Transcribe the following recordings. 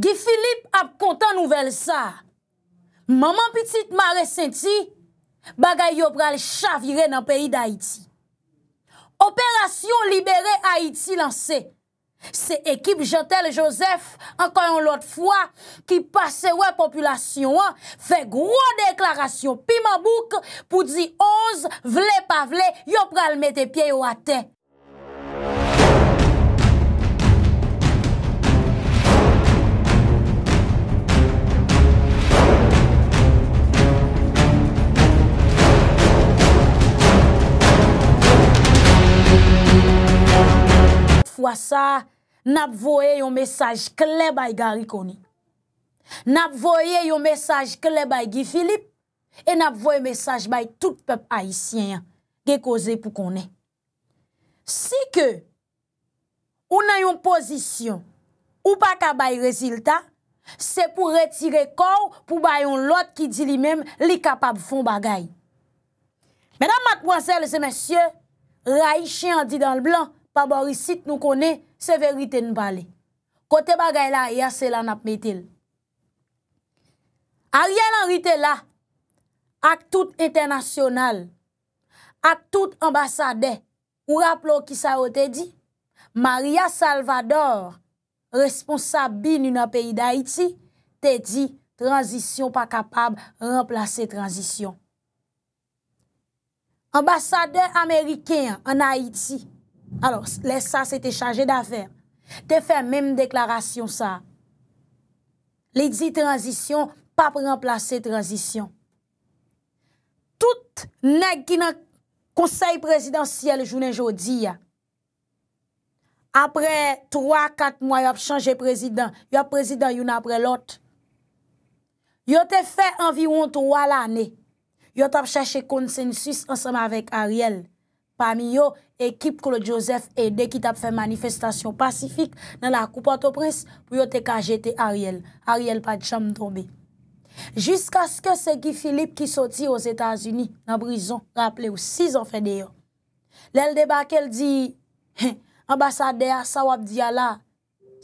Gifilip ap kontan nouvel sa, maman pitit mare senti, bagay yo pral chavire nan peyi d'Haïti. Operasyon libere Haïti lanse, se ekip Jantel Joseph, ankayon lot fwa, ki pase wè populasyon an, fe gro deklarasyon pimabouk pou di oz vle pa vle yo pral mette pieyo atè. wasa nap voye yon mesaj kle bay gari koni. Nap voye yon mesaj kle bay Gifilip e nap voye mesaj bay tout pep ayisyen yon ge koze pou koni. Si ke ou nan yon posisyon ou pa ka bay rezilta, se pou retire kou pou bay yon lot ki di li mem li kapab fon bagay. Medan matpwansel se monsye, ray chi an di dan l blan, pa borisit nou konen se verite nou pale. Kote bagay la, ya e se lan apmetil. A riyan an rite la, ak tout internasyonal, ak tout ambasade, ou rap lò ki sa o te di, Maria Salvador, responsabili nou nan peyi da Haiti, te di, transisyon pa kapab, remplase transisyon. Ambasade Ameriken an Haiti, Alors, lè sa, se te chanje d'afer. Te fè mèm deklarasyon sa. Lè di transisyon, pa pre-remplase transisyon. Tout nèk ki nan konsey presidansiyel jounen jodi ya. Apre 3-4 mwa, yop chanje presidans. Yop presidans yon apre lot. Yote fè anviron 3 l'anè. Yote ap chache konsensus ansama vek Ariel. Fami yo ekip klo Josef e de ki tap fe manifestasyon pasifik nan la koupan to pres pou yo te ka jete Ariel. Ariel pa chanm tombe. Jiska sk se ki Filip ki soti os Etan Zuni nan brison, rapple ou 6 an fe de yo. Lèl debakel di, ambasade a sa wap di ala,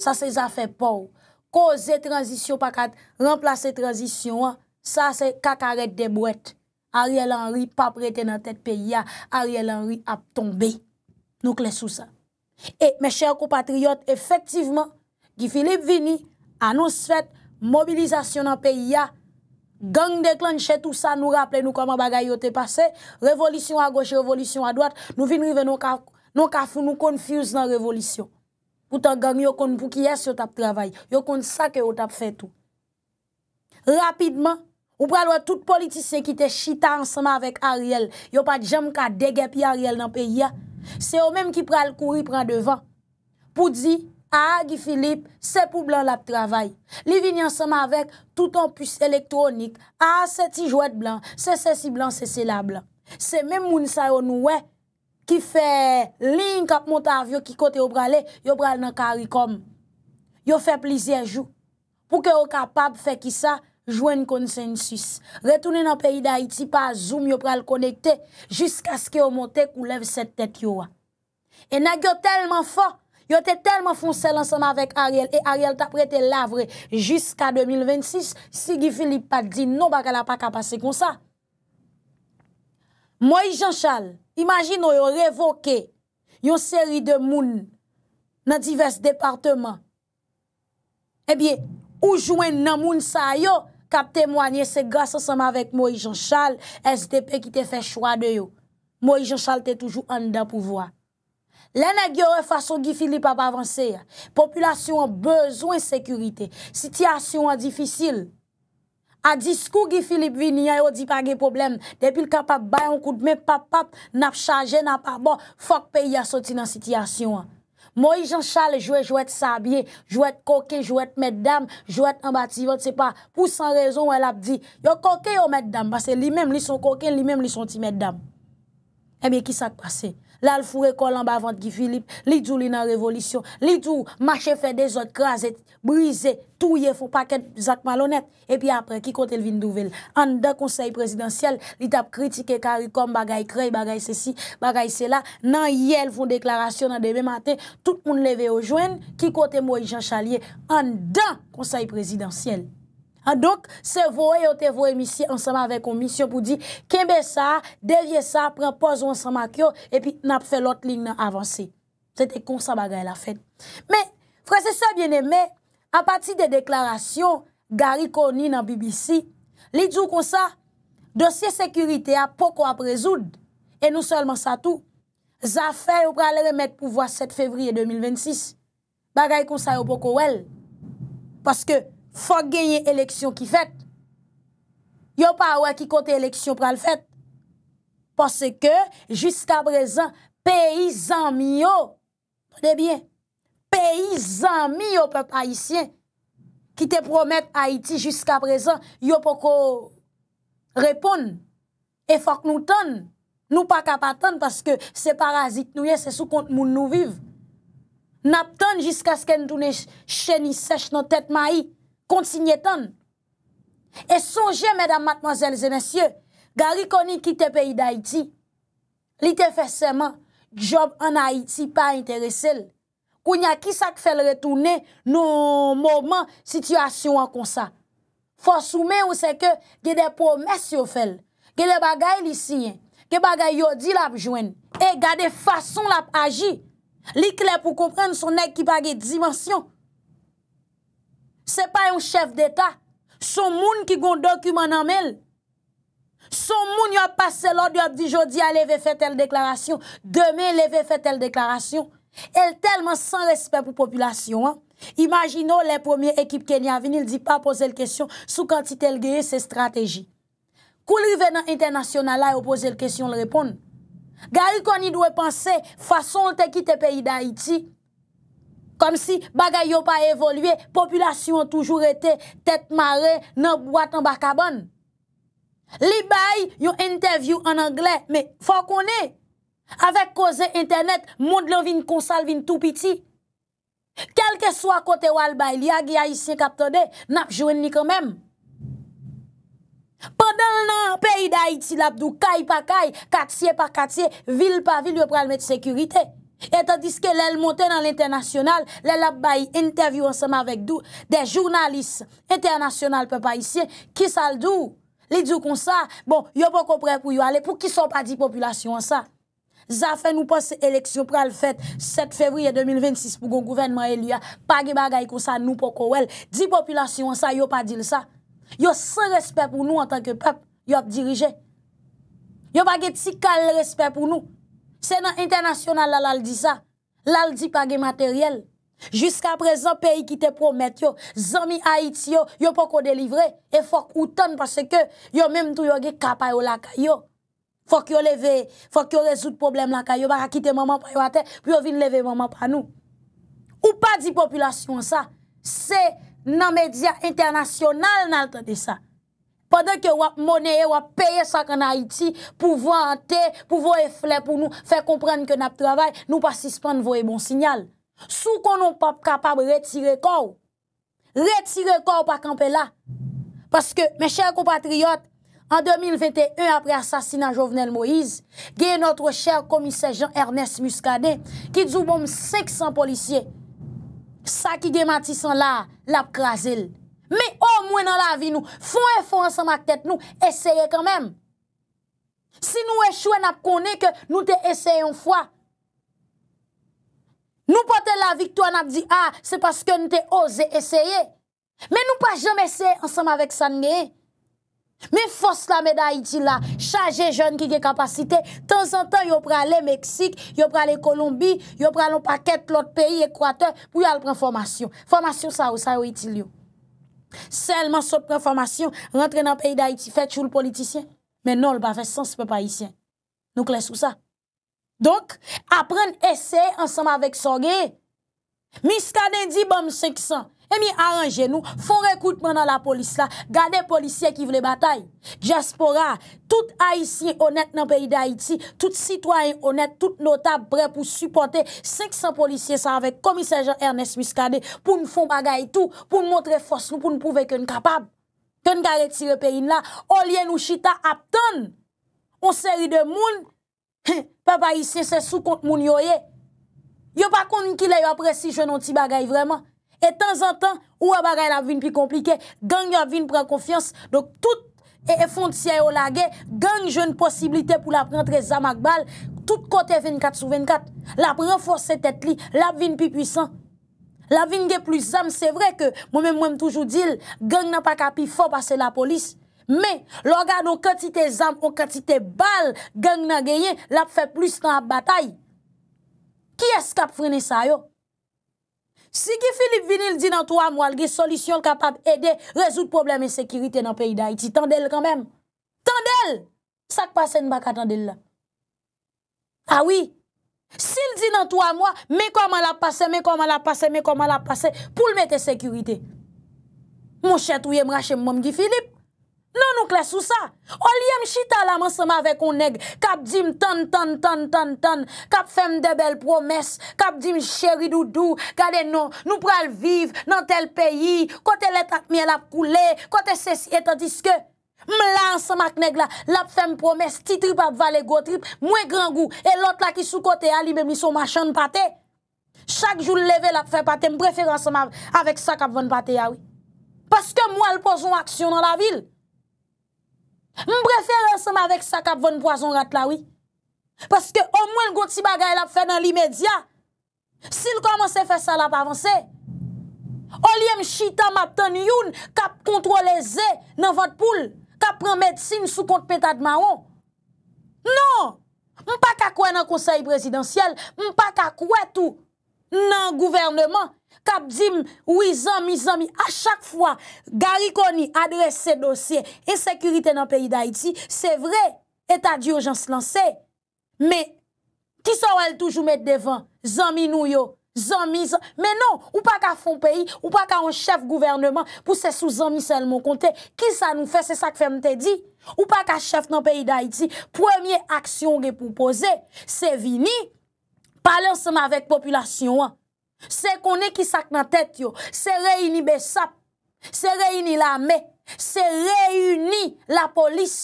sa se zafen pou. Koze transisyon pa kat remplase transisyon an, sa se kakaret de mwet. Ariel Henry pas prêté dans tête pays Ariel Henry a tombé nous clés sous ça et mes chers compatriotes effectivement Guy Philippe Vini annonce fait mobilisation dans pays gang déclenché tout ça nous rappelons nous comment bagaille était passé révolution à gauche révolution à droite nous venons de non ka nous confuse dans révolution pourtant gang yo kon pour qui est yo tap travail yo kon ça que yo tap fait tout rapidement Ou pralwa tout politisyen ki te chita ansama avèk Ariel, yo pa djam ka degèpi Ariel nan peyi ya. Se yo mèm ki pral kouri pran devan. Pou di, a Agi Filip, se pou blan la p'travay. Li vini ansama avèk tout an püs elektronik, a se ti jwèd blan, se se si blan, se se la blan. Se mèm moun sa yo nouè, ki fè lin kap montav yo ki kote yo pralè, yo pral nan karikom. Yo fè plizye jou. Pou ke yo kapap fè ki sa, Jwen konsensis. Retounen nan peyi d'Haïti pa, zoom yo pral konekte, jisk aske yo montek ou lev set tèt yo a. E nag yo telman fò, yo te telman fonsel ansama vek Ariel, e Ariel ta prete lavre, jisk a 2026, si gifili pak di, non baka la pak a pase kon sa. Moi Jean Charles, imagine yo yo revoke, yo seri de moun, nan divers departement, e eh bie, ou jwen nan moun sa yo, Kap temwanyen se gas asama vek Moijan Chal, SDP ki te fe chwa de yo. Moijan Chal te toujou an da pouvoa. Lene gyore fason Gi Philippe ap avanse ya. Populasyon an bezwen sekurite. Sityasyon an difisil. A diskou Gi Philippe vi ni a yo di pa ge problem. Depi l kap ap bay an kout me pap pap nap chaje nap ap bo, fok pe ya soti nan sityasyon an. Mo yi jan chale jwè, jwè t sabye, jwè t koke, jwè t meddam, jwè t amba tivon, se pa pou san rezon wè lap di. Yo koke yo meddam, basse li mem li son koke, li mem li son ti meddam. E eh mi ki sak pase? lal fure kolan ba vant gifilip, li djou li nan revolisyon, li djou mache fe de zot kraset, brize, touye fou paket zak malonet, epi apre, ki kote lvin douvel, an da konsey prezidansyel, li tap kritike karikom bagay krey, bagay sesi, bagay sela, nan yel voun deklarasyon nan debemate, tout moun leve ojwen, ki kote mwen jan chalye, an da konsey prezidansyel. Adok, se voe yo te voe misi ansama vey komisyon pou di kembe sa, devye sa, pren pozon ansama kyo, epi nap fe lot ling nan avanse. Sete kon sa bagay la fen. Me, frasesa bieneme, apati de deklarasyon, gari koni nan BBC, li djou kon sa dosye sekurite a poko ap rezoud e nou solman sa tou zafen ou prale remet pou vwa 7 fevriye 2026 bagay kon sa yo poko wel paske fòk genye eleksyon ki fèt. Yo pa wè ki kote eleksyon pral fèt. Pòsè ke, jiska brezan, peyi zanmi yo, pèi zanmi yo, pèp haitien, ki te promette Haiti jiska brezan, yo pòk o repoun, e fòk nou ton, nou pa kapat ton, pòsè ke se parazit nou yè, se sou kont moun nou viv. Nap ton jiska sken toune chen yi sech nou tèt ma yi, konti nye tan. E sonje, mèdam matman zèl zè nè sye, gari koni ki te peyi d'Haïti, li te fè seman, job an Haïti pa interesel, kounya ki sak fèl retounen, nou mouman, situasyon an konsa. Fòs ou mè ou seke, ge de pòmès yo fèl, ge de bagay li syen, ge bagay yodi lap jwen, e gade fason lap aji, li kle pou kompren son ek ki pa ge dimensyon, Se pa yon chef d'Etat, son moun ki gon dokumen anmel. Son moun yon pase lò di ap di jodi a leve fe tel deklarasyon, deme leve fe tel deklarasyon. El telman san respet pou populasyon. Imaginò, le premier ekip ke ni avini, il di pa pose l'kesyon sou kantite lgeye se strategi. Kou li venan internasyon alay ou pose l'kesyon l'repon? Gari kon ni dwe panse, fason lte ki te peyi da Iti, kom si bagay yo pa evolwe, populasyon toujou rete, tet mare, nan boatan baka bon. Li bay yo interview an angle, me fok one, avek koze internet, moun lo vin konsal vin tou piti. Kelke swa kote wal bay, li agi a isye kaptade, nap jwen ni konmem. Podan nan peyi da iti labdou, kay pa kay, katsye pa katsye, vil pa vil yo pralme de sekurite. Et tandis ke lèl monte nan l'internasyonal, lèl ap bayi interview anseman vek dou, de jounalis, internasyonal pe pa isye, kis al dou, li djou kon sa, bon, yo pa kompre pou yo ale, pou ki son pa di populasyon sa. Zafen ou pa se eleksyon pral fèt, 7 fevriye 2026 pou gon gouvenman elu ya, pagi bagay kon sa nou po kowel, di populasyon sa, yo pa dil sa. Yo se respèp pou nou an tanke pep, yo ap dirije. Yo pa geti kal respèp pou nou. Se nan internasyonal la lal di sa, lal di pa ge materyel. Jiska prezant peyi ki te promet yo, zami Haiti yo, yo pa ko delivre, e fok ou ton parce ke yo menm tou yo ge kapay yo lakay yo. Fok yo leve, fok yo rezout problem lakay yo, baka kite maman pa yo ate, pi yo vin leve maman pa nou. Ou pa di populasyon sa, se nan medya internasyonal nan lal te de sa, pandan ke wap moneye, wap peye sak an Haiti pou vante, pou voye flè pou nou, fè komprende ke nap travèl, nou pas ispande voye bon sinyal. Sou kon nou pap kapab retire kor, retire kor pa kampe la. Paske, me chèr kompatriot, an 2021 apre asasina Jovenel Moïse, geye notre chèr komise Jean-Ernest Muscadet, ki dzou bom 600 polisye, sa ki ge matisan la, la pkrasil. Me ou mwen nan la vi nou. Fon e fon ansem ak tet nou. Eseye kanmem. Si nou e chouen ap konen ke nou te eseye anfwa. Nou paten la victouan ap di, ah, se paske nou te oze eseye. Me nou pa jem eseye ansem avèk san nge. Me fos la meda iti la. Chaje joun ki ge kapasite. Tan zan tan yo pralè Meksik, yo pralè Kolombi, yo pralè paket lòt peyi ekwater pou yal pran fomasyon. Fomasyon sa ou, sa ou iti liyo. Selman sou preformasyon rentre nan peyi da iti Fet chou l politisyen Men non l pa fe sens pe pa iti Nou kles ou sa Donk apren ese ansam avek soge Mis ka den di bom seksan E mi aranje nou, fon rekoutman nan la polis la. Gade polisye ki vle batay. Djaspora, tout aisyen onet nan peyi da iti. Tout sitwayen onet, tout notab bre pou suporte. 500 polisye sa avek komisajan Ernest Miskade pou nou fon bagay tou. Pou nou montre fos nou, pou nou pouve ke nou kapab. Ke nou gare ti repeyin la. O liye nou chita aptan. O seri de moun. Pe pa isye se sou kont moun yo ye. Yo pa kon yon ki layo apresi jenon ti bagay vreman. Et tan zan tan, ou a bagay la vin pi komplike, gang yo a vin pren konfians, dok tout e effont si a yo lage, gang jwen posibilite pou la prentre zam ak bal, tout kote 24 sou 24, la prent force se tet li, la vin pi pwisan. La vin ge plis zam, se vre ke, mwen mwen mwen toujou dil, gang na pa kapi fo pase la polis, men, lor gado kati te zam, kati te bal, gang na genye, la pe fe plis tan a batay. Ki eske ap frene sa yo? Si ki Filip vini l di nan to a mwa, lge solisyon l kapab ede, rezout probleme sekirite nan peyi da iti, tan del kanmem. Tan del! Sak pase n baka tan del ah la. Awi, si l di nan to a mwa, me koman la pase, me koman la pase, me koman la pase, pou l mette sekirite. Moun chet ouye m rache m mom ki Filip, nan nou kles ou sa, ol yem chita la man sema vek ou neg, kap di m tan tan tan tan tan, kap fem debel promes, kap di m cheri doudou, gade nou, nou pral viv nan tel peyi, kote letak mi el ap koule, kote ses etadiske, m lan sema k neg la, lap fem promes, ti trip ap vale gotrip, mwen gran gou, e lot la ki sou kote a li, mwen miso machan pate, chak joul leve lap fe pate, m preferan sema avek sa kap ven pate awi, ah paske mwen l poson aksyon an la vil, M preferen seman vek sa kap ven boazon rat lawi. Paske o mwen gouti bagay la pou fè nan li medya. Si l komanse fè sa la pou avanse. O li m chita map tan youn kap kontroleze nan vat poul. Kap pren medsine sou kont pétade maron. Non! M pa kakwe nan konsey prezidentiyel. M pa kakwe tou. nan gouvernement, kap di m woui zanmi, zanmi, a chak fwa gari koni adres se dosye e sekurite nan peyi da iti, se vre, etadio jan se lanse, me, ki sa wèl toujou met devan, zanmi nou yo, zanmi, zanmi, me non, ou pa ka fon peyi, ou pa ka an chef gouvernement, pou se sou zanmi selman konte, ki sa nou fe, se sa k fe mte di, ou pa ka chef nan peyi da iti, premye aksyon ge pou pose, se vini, Balansman avèk populasyon an. Se konè ki sak nan tèt yo, se reyni besap, se reyni la mè, se reyni la polis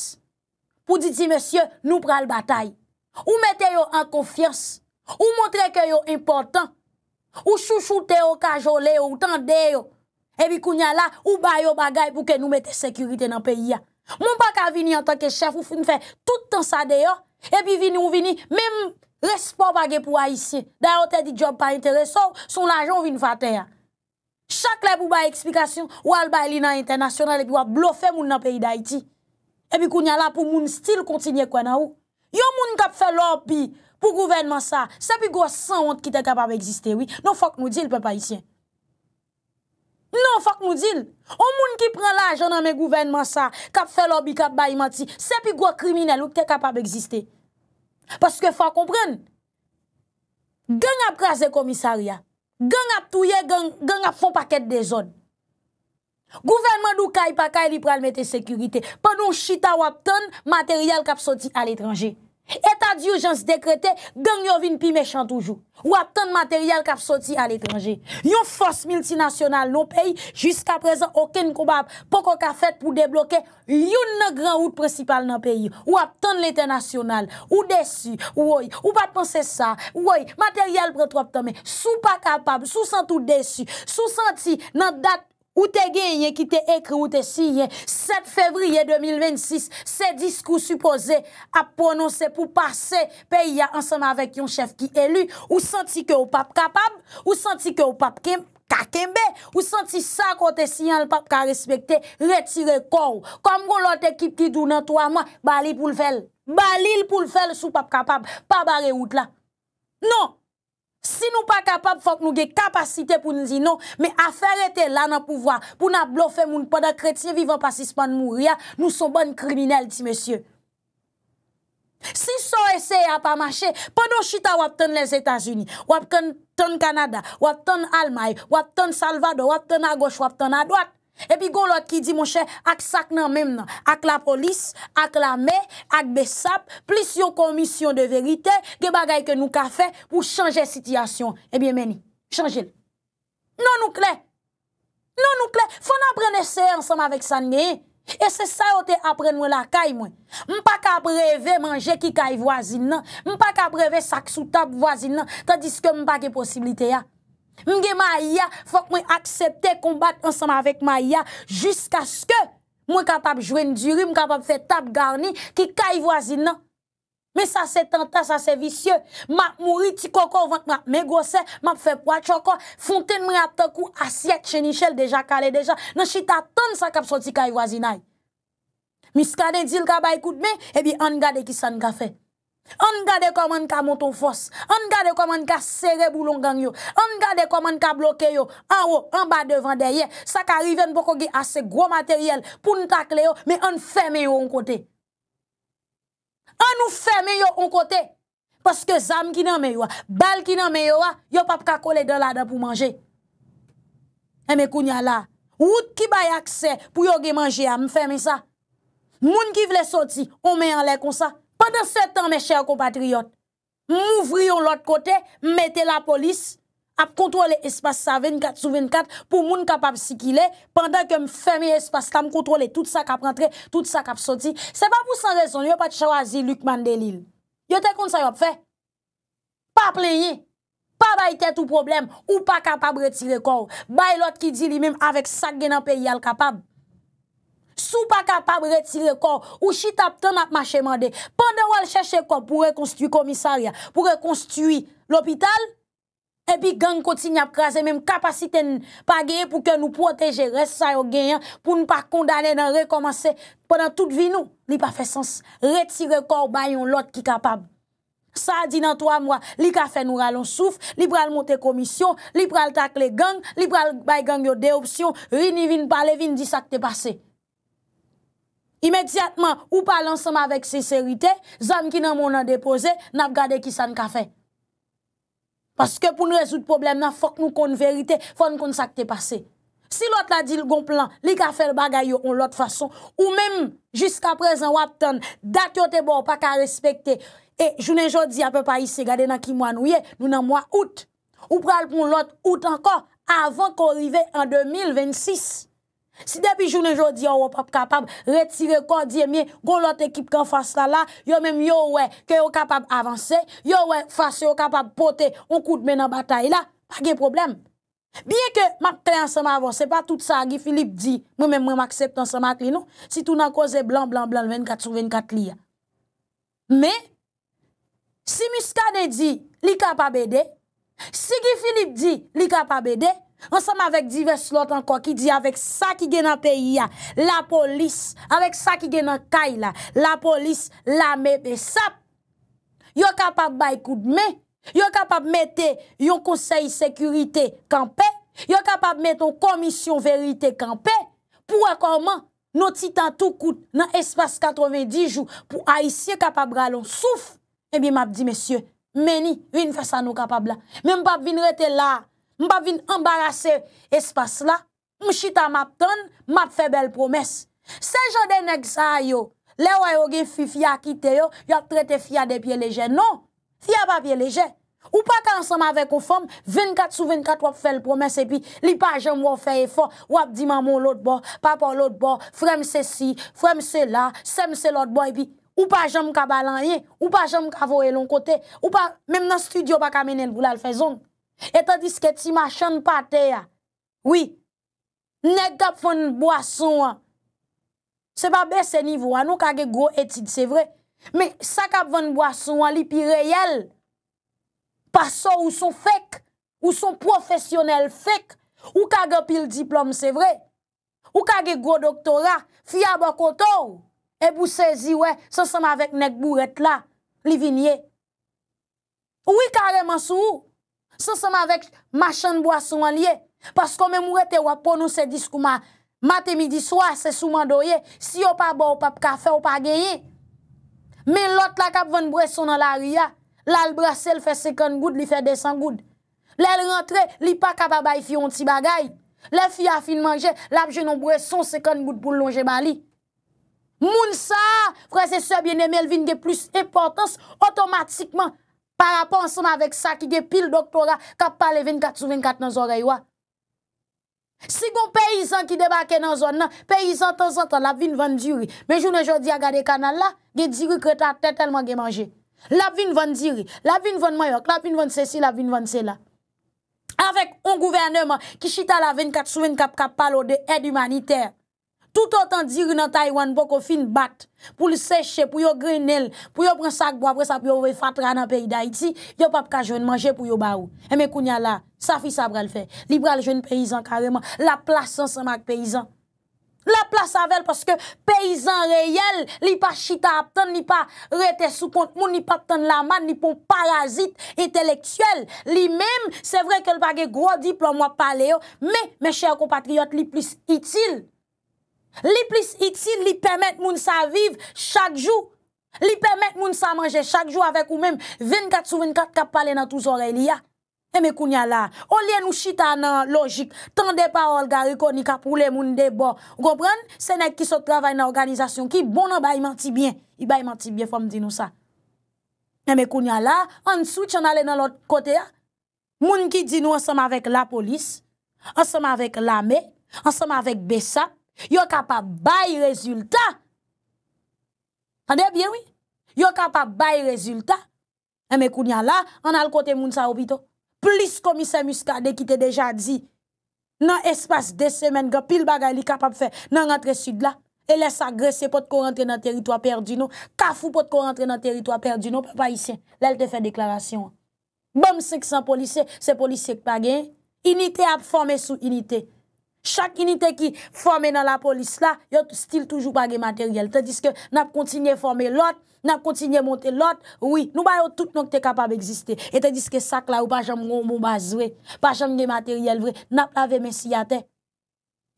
pou diti, Monsie, nou pral batay. Ou metè yo an konfians, ou montre ke yo important, ou chouchoute yo, kajole yo, ou tendè yo, e bi kounya la, ou bayo bagay pou ke nou metè sekurite nan peyi ya. Moun pa ka vini an tanke chef, ou fin fè toutan sa deyo, e bi vini ou vini, mè m... Respo bagye pou a yisi, dayo te di job pa interese, sou, sou l'ajon vin faten ya. Chak le pou baye eksplikasyon, wal baye lina internasyonale, pou wap blofe moun nan peyi da iti. Ebi kounya la pou moun stil kontinye kwenan ou. Yo moun kap fe lopi, pou gouvenman sa, sepi gwa 100 ont ki te kapab eksiste, nou fok nou dil pe pa yisi. Nou fok nou dil, ou moun ki pren l'ajon nan mwen gouvenman sa, kap fe lopi, kap baye manti, sepi gwa krimine lou ki te kapab eksiste. Paske fwa kompren, gen ap raze komisarya, gen ap touye, gen ap fon paket de zon. Gouvernman nou kay pa kay li pralmete sekurite, pa nou chita wap ton materyal kap soti al etranje. Eta di urjans dekrete, ganyo vin pi mechant toujou. Ou ap ton materyal kap soti al etranje. Yon fos multinasyonal, nou peyi, jiska prezen oken koubap, poko ka fet pou deblokè, yon nan gran oud principal nan peyi. Ou ap ton lete nasyonal, ou desu, ou oy, ou pat pense sa, ou oy, materyal pretrop teme, sou pa kapab, sou sentou desu, sou senti nan dat Ou te gen yen ki te ekri ou te si yen, 7 fevriye 2026, se diskou suppose ap prononse pou pase peyi ya ansama vek yon chef ki elu, ou santi ke ou pap kapab, ou santi ke ou pap kem, kakembe, ou santi sa kon te si yen l pap ka respekte, retire kou. Kom kon lot ekip ki dounan 3 man, bali pou l fel, bali l pou l fel sou pap kapab, pa bare ou tla. Non! Si nou pa kapab, fok nou ge kapasite pou nou zi nou, me afer ete la nan pouvwa pou nan blofe moun pa da kretye vivan pasispan mou ria, nou son bon kriminel ti mesye. Si son ese a pa mache, pa nou chita wap ton les Etats-Unis, wap ton Kanada, wap ton Almai, wap ton Salvador, wap ton a goch, wap ton a dwak, Epi goun lot ki di monshe ak sak nan mem nan, ak la polis, ak la me, ak besap, plisyon komisyon de verite, ge bagay ke nou ka fe pou chanje sityasyon. Ebyen meni, chanje le. Non nou kle, non nou kle, fon aprene se ansam avek san ngeye. E se sa yo te aprene wala kay mwen. Mpa ka breve manje ki kay vwazin nan, mpa ka breve sak sou tap vwazin nan, tadiske mpa ke posibilite ya. Mge ma aya fok mwen aksepte konbate ansanm avèk ma aya Jusk aske mwen kapap jwen diri, mwen kapap fè tap garni ki kay vwazin nan Me sa se tenta, sa se visye Ma mouri ti koko vwant ma mè gose, ma fè pwa choko Fonten mwen atoku asyek chenichel deja kale deja Nan chita ton sa kap soti kay vwazin nan Mis kade dil ka baykoud me, ebi an gade ki san ka fè An gade kom an ka monton fos An gade kom an ka sere boulon gang yo An gade kom an ka bloke yo An ou, an ba devan derye Sa ka riven bokogi ase gwo materyel Poun takle yo, men an feme yo an kote An ou feme yo an kote Paske zam ki nan me yo Bal ki nan me yo Yo pap kakole de lada pou manje E me kounya la Wout ki bay akse pou yo ge manje An feme sa Moun ki vle soti, on men an le kon sa Pendan se tan mè chèr komatriot, mouvriyon lòt kote, mète la polis, ap kontrole espas sa 24 sou 24 pou moun kapap si ki le, pendan ke m fèmè espas ta m kontrole tout sa kap rentre, tout sa kap soti. Se pa pou san rezon, yo pati chawazi Luke Mandelil. Yo te kont sa yo ap fe? Pa pleye, pa bay tè tou problem, ou pa kapap retire kor, bay lot ki di li mèm avèk sa genan pe yal kapap. Sou pa kapab retire kor ou chit ap tan ap mache mande. Pande wale chache kor pou rekonstitui komisarya, pou rekonstitui l'opital, epi gang koti nye ap krasen, mèm kapasiten pa geye pou ke nou proteje res sa yo genyan, pou nou pa kondane nan rekomansè. Pendan tout vi nou, li pa fè sens. Retire kor bayon lot ki kapab. Sa di nan 3 mwa, li ka fè nou ralonsouf, li pral monte komisyon, li pral takle gang, li pral bay gang yo de opsyon, ri ni vin pale vin di sa te pase. Immédiatement, ou parle ensemble avec sincérité, zam qui nan mon a déposé, n'a gardé qui ça ka fait. Parce que pour nous résoudre problème, il faut que nous connaissions vérité, faut nous connaissions ce qui passé. Si l'autre la dit le bon plan, li ka fait le bagaille on l'autre façon ou même jusqu'à présent ou attend date yo te bon pas ka respecter et journée jodi à peu pas ici garder dans qui mois nous nous dans mois août ou pral pour l'autre août encore avant qu'on arrive en 2026. Si debi joun e joun di yo wop ap kapab retire kondye mi, goun lot ekip kan fasa la, yo mèm yo wè ke yo kapab avanse, yo wè fase yo kapab pote ou kout mè nan batay la, pa gen problem. Biye ke mak kre ansema avanse, pa tout sa a gi Filip di, mèm mèm aksept ansema kre nou, si tou nan koze blan blan blan 24-24 li ya. Mè, si miskade di, li kapab ede, si gi Filip di, li kapab ede, Ansem avèk divers lot anko ki di avèk sa ki gen an peyi ya, la polis, avèk sa ki gen an kay la, la polis la mèpè sap. Yo kapap bay kout mè, yo kapap mète yon konsey sekurite kampè, yo kapap mète yon komisyon verite kampè, pou akoman nou titan tou kout nan espas 90 jou pou a isye kapap galon souf. E bi map di mèsyè, meni, yon fè sa nou kapap la. Meni pap vin rete la, Mpa vin ambarase espas la, mchita map ton, map fe bel promes. Se jode nek sa yo, lewayo gen fi fi akite yo, yo ak trete fi ya de piye leje. Non, fi ya pa piye leje. Ou pa kansan ma vek ou fom, 24 sou 24 wap fe l promes epi, li pa jom wap fe efo, wap di mamo lout bo, papa lout bo, frem se si, frem se la, sem se lout bo epi. Ou pa jom kaba lanye, ou pa jom kavo e lon kote, ou pa menm nan studio pa kamene lbou la lfezon. E ta diske ti machan patè ya Oui Nèk kapvan boason an Se ba bè se nivou an Ou kage gwo etid se vre Mè sa kapvan boason an Li pi reyel Paso ou son fek Ou son profesyonel fek Ou kage pil diplom se vre Ou kage gwo doktora Fia bakotor E bou sezi wè Sosama vek nèk bou ret la Li vinye Ou i kareman sou ou San seman vek machan bwason an liye. Pas kon men mwete wap ponon se dis kouman. Mate midi swa se souman doye. Si yo pa bo ou pa pa kafe ou pa geye. Men lot la kap ven bre son nan la ria. La l brase l fe sekon goud li fe desen goud. Le l rentre li pa kap aba y fi yon ti bagay. Le fi yon fi yon manje. La ap jenon bre son sekon goud pou lonje man li. Moun sa! Fre se sebyen e Melvin de plus epotans otomatikman. Par rapport à avec ça qui est pile doctorat qui parle 24 sur 24 dans oreilles Si gon paysan qui debake dans zone nan, paysan temps en temps, la vin van diri. Men jounen jodi a gade canal la, ge diri ta te tellement ge manger La vin vendre diri, la vin vendre mayok, la vin vendre ceci la vin vendre cela Avec un gouvernement qui chita la 24 sur 24 qui parle de aide humanitaire. Tout an tan diri nan Taywan pou kon fin bat, pou eh, li seche, pou yo grenel, pou yo pren sak bo apre sa pou yo ve fat rana peyi da iti, yo pap ka jwen manje pou yo barou. E men kounya la, sa fi sa bral fe, li bral jwen peyizan kareman, la plasan sa mak peyizan. La plasan vel paske peyizan reyel, li pa chita aptan, li pa rete sou kont moun, ni pa aptan la man, ni pon parazit enteleksyel. Li men, se vre ke l pa ge gro diplo mwa pale yo, me, me chèr kompatriot li plus itil. Les plus ici, li permet moun sa viv chaque jour, Li permet moun sa manger chaque jour avec ou même 24 sur 24 kap parler nan tou zore li ya. Et eh, kounya la, au lieu nous chita nan logique. Tant de parol gari ni kap moun de bo. Vous comprenez Se nek ki sot travay nan organisation ki, bon nan bay menti bien. I bay menti bien me ça. Et eh, kounya la, an switch chan aller nan l'autre kote hein? ya. Moun ki di la police, ensemble avec l'armée, ensemble avec Yo capable résultats. résultat. Attendez bien oui. Yo capable bail résultat. Et eh, mais kounya là, on a le côté moun sa Obito. Plus commissaire muscade qui t'a déjà dit dans espace de semaines, grand pile bagay li capable faire dans rentrée sud là. Et laisse agresser pour qu'on rentre dans territoire perdu non. Kafou pour qu'on rentre dans territoire perdu non, papa haïtien. Là elle te fait déclaration. Bon, 500 policiers, c'est policiers qui pas gagné. Unité a formé sous unité. Chakini te ki forme nan la polis la, yo stil toujou bagye materyel. Te diske nap kontinye forme lot, nap kontinye monte lot, oui. Nou bayo tout nou te kapab egziste. E te diske sak la ou pa jam gombo bazwe, pa jam demateryel vwe, nap lave mesyate.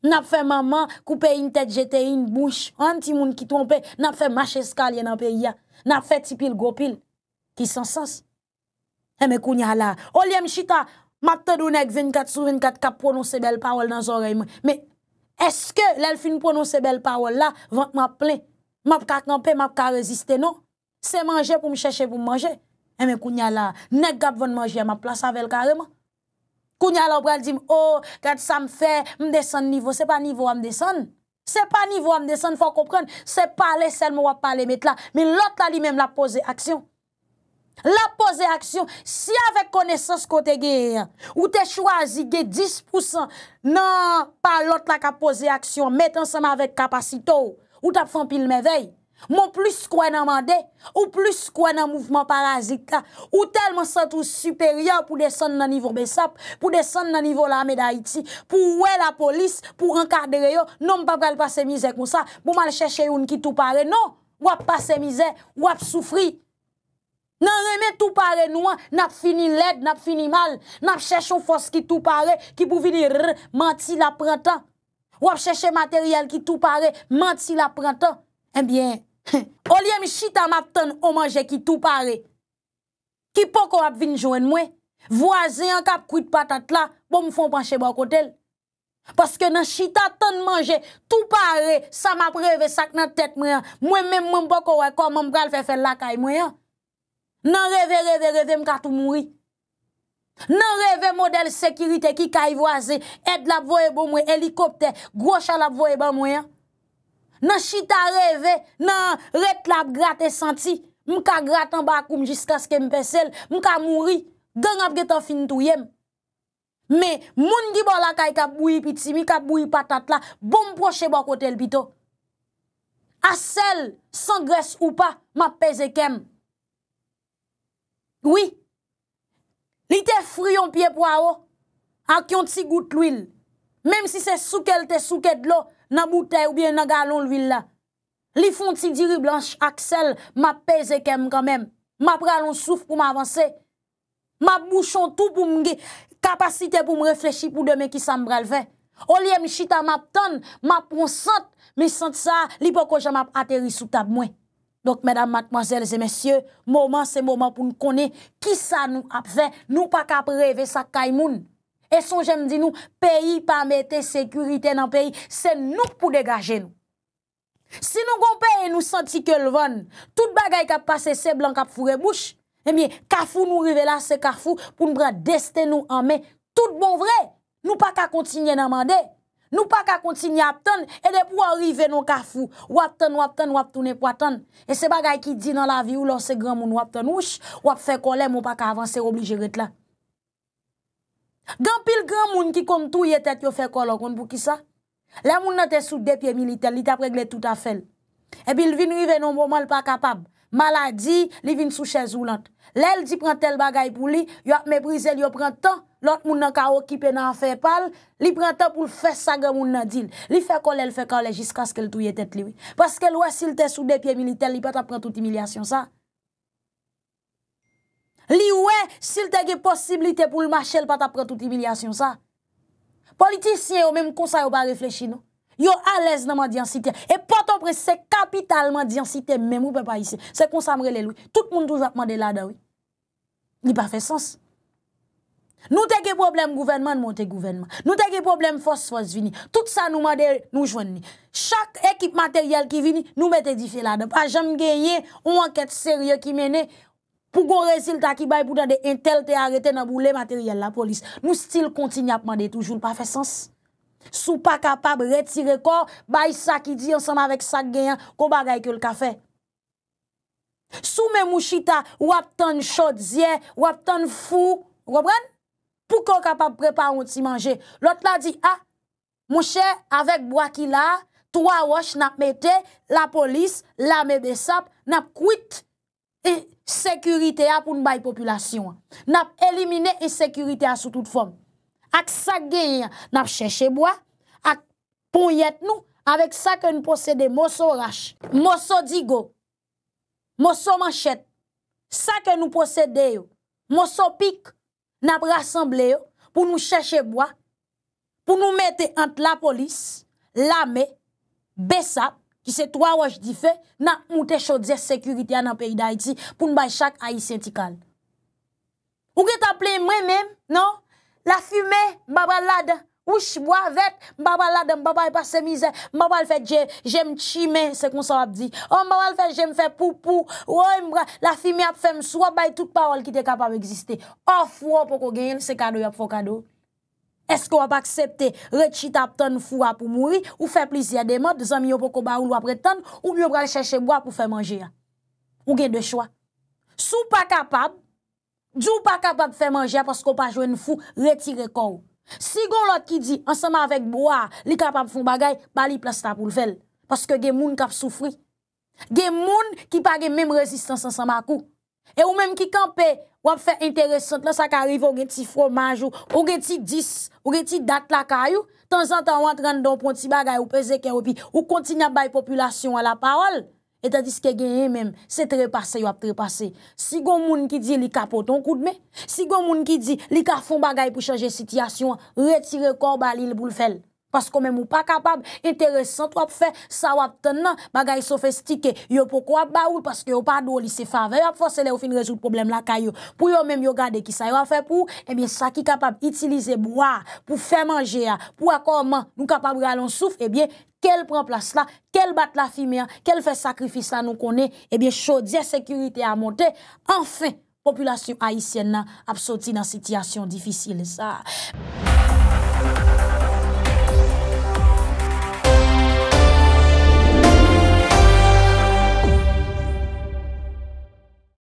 Nap fe maman, koupe yin tet, jete yin bouch, an ti moun ki tonpe, nap fe mache skalye nan pe ya. Nap fe tipil gopil, ki san sens. E eh, me kounya la, olye mchita. Map te do nek 24 sou 24 kap prononse bel pawol dan zorey mwen. Me, eske lèl fin prononse bel pawol la, vant map plè. Map ka kampè, map ka reziste nou. Se manje pou mè chèche pou manje. E me kounya la, nek gap vant manje, ma plè savel kareman. Kounya la, brèl di mè, oh, kèd sa m fè, m desan nivou. Se pa nivou a m desan. Se pa nivou a m desan, fò komprèn. Se pale sel m wap pale metla. Me lot la li mèm la pose aksyon. La pose aksyon, si avek konesans kote ge, ou te chwazi ge 10%, nan palot la ka pose aksyon, met anseman avek kapasito, ou tap fon pil mevey, moun plis kwen nan mande, ou plis kwen nan mouvman parazit ka, ou telman satou superior pou desan nan nivou besap, pou desan nan nivou la meda iti, pou oue la polis, pou renkardere yo, nan m pa brel pase mize kon sa, pou mal cheshe yon ki tou pare, nan, wap pase mize, wap soufri, Nan reme tou pare nou an, nap fini led, nap fini mal, nap chèche ou fos ki tou pare, ki pou vinir manti la printan. Wap chèche materyal ki tou pare, manti la printan. En eh bien, olye mi chita map ton ou manje ki tou pare, ki pou ko ap vin joen mwen. Vwazen kap kouy de patat la, pou mwen fon panche bwa kote l. Paske nan chita ton manje tou pare, sa map revè sak nan tèt mwen. Mwen mèm mwen bo kowe kon mwen mwen pral fe fel lakay mwen ya. Nan reve, reve, reve, mka tou mouri. Nan reve model sekirite ki kaivwaze, ed lab voye ba bon mwen, elikopte, grosha lab voye ba bon mwen. Nan chita reve, nan ret lab grat e santi, mka grat an bakoum jiskas kem pesel, mka mouri, gen ap geto fin tou yem. Me, moun di bo la kay kaboui pitimi, kaboui patat la, bom proche bakotel pito. A sel, san gres ou pa, map peze kem. Oui, li te fri yon pie po a o, ak yon ti gout l'huil. Mem si se soukel te souket lo, nan boutè ou bien nan galon l'huil la. Li fon ti diri blanche ak sel, ma peze kem kamem. Ma pralon souf pou ma avanse. Ma bouchon tou pou mge kapasite pou mreflechi pou deme ki sa mbrelve. Oliye mi chita ma ton, ma pon sot, mi sot sa, li po koja ma ateris sou tab mwen. Donk mèdam matmazèl zè mèsyè, mouman se mouman pou nou konè ki sa nou ap fè, nou pa ka preve sa kaimoun. E son jèm di nou, peyi pa metè sekurite nan peyi, se nou pou degajè nou. Se nou goun peyi nou senti ke lvan, tout bagay ka pase se blan ka fure mouch, emye, eh kafou nou rive la se kafou pou nou bra deste nou amè, tout bon vre, nou pa ka kontinye nan mandè. Nou pa ka kontinye ap ton, e de pou an rive nou ka fou. Wap ton, wap ton, wap ton ep wap ton. E se bagay ki di nan la vi ou lor se gran moun wap ton ouche, wap fe kolè, moun pa ka avanse obli jiret la. Gan pil gran moun ki kon tou ye tet yo fe kolè, kon pou ki sa? La moun nan te sou depye militel, li tap regle tout a fel. E bil vin rive nou moun mal pa kapab. Maladi li vin sou chèz ou lant. Lèl di prente l bagay pou li, yo ap me brise, yo prente tan. Lòt moun nan ka okipe nan an fè pal, li prente tan pou l fè sangè moun nan dil. Li fè kolè, l fè kolè, jiskas ke l touye tèt li wè. Paske l wè sil te sou depye militel, li pa ta prente tout imilyasyon sa. Li wè sil te ge posibilite pou l machel, pa ta prente tout imilyasyon sa. Politisyen yo mèm konsa yo ba reflechi nou. Yo alèz nan man di ansite. E poton pres se kapital man di ansite men mou pe pa yise. Se konsamre lè lou. Tout moun toujap man de lada wè. Ni pa fè sens. Nou teke problem gouvenman moun te gouvenman. Nou teke problem fos fos vini. Tout sa nou man de nou jwen ni. Chak ekip materyel ki vini, nou mè te di fè lada. Pa jèm gè yè, ou anket serye ki mè nè. Pou gò rezil ta ki bay pou dan de intel te arete nan bou le materyel la polis. Nou stil kontini apman de toujoul pa fè sens. Sou pa kapab retire ko, bay sa ki di ansanm avek sa genyan, ko bagay ke l kafe. Sou me mouche ta wap tan chod zye, wap tan fou, pou kon kapab prepare ou ti manje. Lot la di, a, ah, mouche avek bwa ki la, to a wosh nap mete la polis, la me besap, nap kwit e sekurite a pou n bay populasyon. Nap elimine e sekurite a sou tout fom. ak sa genyen nap chèche bwa, ak ponyèt nou, avek sa ke nou posède, moso rache, moso digo, moso manchèt, sa ke nou posède yo, moso pik, nap rassemble yo, pou nou chèche bwa, pou nou mette ant la polis, la me, besap, ki se towa waj di fe, nan moutè chodze sekurite an apèy da iti, pou nou bay chak ayi sentikal. Ou ke taple mwen mèm, nou, La fume, babal lad, ouch, boye, vet, babal lad, mbaba e pa se mize, mbaba e fe dje, jem chime, se kon sa wap di, mbaba e fe jem fe poupou, la fume ap fem sou, wap bay tout parol ki te kapab eksiste. Of wap poko gen, se kado yop fokado. Eske wap aksepte, rechit ap ton fura pou mouri, ou fe plizia de mod, zan miyo poko ba ou lwa pretan, ou miyo bral cheshe bwa pou fe manje. Ou gen de chwa. Sou pa kapab, Djou pas capable de faire manger parce qu'on pas jouer une fou, retirer corps. Si gon l'autre qui dit ensemble avec bois, li capable font bagay, pas li place ta pour le faire parce que gen moun k'ap souffri. Gen moun qui pas gen même résistance ensemble à coup. Et ou même qui camper, ou ap fait intéressant là ça qui arrive ou gen petit fromage ou, ou gen petit 10, ou gen petit date la caillou, temps en temps on rentre dans un petit bagay ou peser ou pi, ou continue à population à la parole. Etadis ke genye menm, se trepase yo ap trepase. Si gon moun ki di li ka poton koudme, si gon moun ki di li ka fon bagay pou chanje sityasyon, retire kor balil bou lfel. parce qu'on même ou pas capable intéressant toi faire ça ten nan, bagay sophistiqué yo poko bah parce ba ou, parce yo pa do li se forcer le fin résoudre problème la kayo. pour yo même yo pour qui ça yo qui pour et eh bien ça qui faire utiliser pour pour faire manger, sommes ah, comment nous capable kapab souffle et eh bien, quelle prend place là, quelle bat la fumée, ah, quelle fait sacrifice là nous connaît, et eh bien chaudière sécurité à monter. Enfin, population haïtienne ah, a sorti dans situation difficile ça.